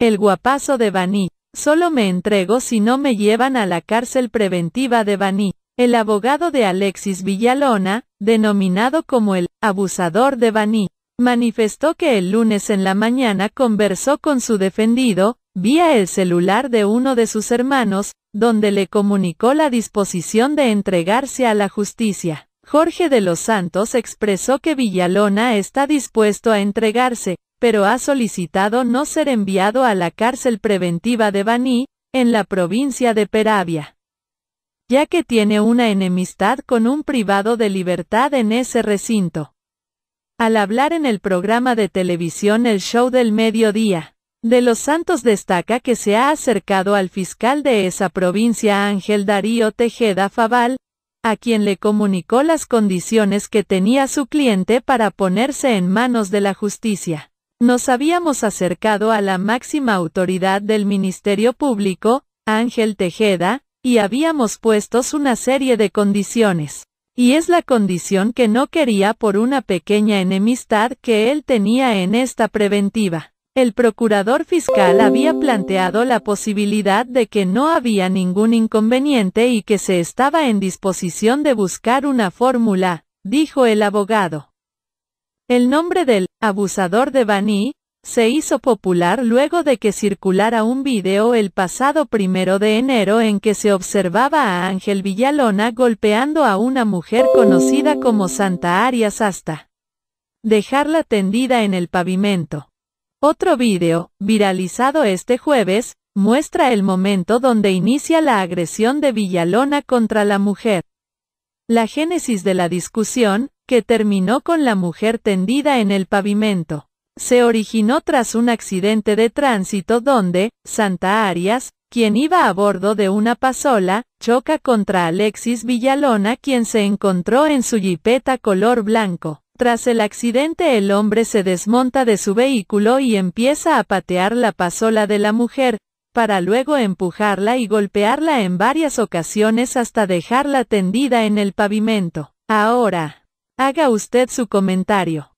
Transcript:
El guapazo de Baní. Solo me entrego si no me llevan a la cárcel preventiva de Baní. El abogado de Alexis Villalona, denominado como el abusador de Baní, manifestó que el lunes en la mañana conversó con su defendido, vía el celular de uno de sus hermanos, donde le comunicó la disposición de entregarse a la justicia. Jorge de los Santos expresó que Villalona está dispuesto a entregarse, pero ha solicitado no ser enviado a la cárcel preventiva de Baní, en la provincia de Peravia, ya que tiene una enemistad con un privado de libertad en ese recinto. Al hablar en el programa de televisión El Show del Mediodía, de los Santos destaca que se ha acercado al fiscal de esa provincia Ángel Darío Tejeda Faval, a quien le comunicó las condiciones que tenía su cliente para ponerse en manos de la justicia. Nos habíamos acercado a la máxima autoridad del Ministerio Público, Ángel Tejeda, y habíamos puestos una serie de condiciones. Y es la condición que no quería por una pequeña enemistad que él tenía en esta preventiva. El procurador fiscal había planteado la posibilidad de que no había ningún inconveniente y que se estaba en disposición de buscar una fórmula, dijo el abogado. El nombre del abusador de Bani se hizo popular luego de que circulara un video el pasado primero de enero en que se observaba a Ángel Villalona golpeando a una mujer conocida como Santa Arias hasta dejarla tendida en el pavimento. Otro video, viralizado este jueves, muestra el momento donde inicia la agresión de Villalona contra la mujer. La génesis de la discusión, que terminó con la mujer tendida en el pavimento. Se originó tras un accidente de tránsito donde, Santa Arias, quien iba a bordo de una pasola, choca contra Alexis Villalona quien se encontró en su jipeta color blanco. Tras el accidente el hombre se desmonta de su vehículo y empieza a patear la pasola de la mujer, para luego empujarla y golpearla en varias ocasiones hasta dejarla tendida en el pavimento. Ahora, Haga usted su comentario.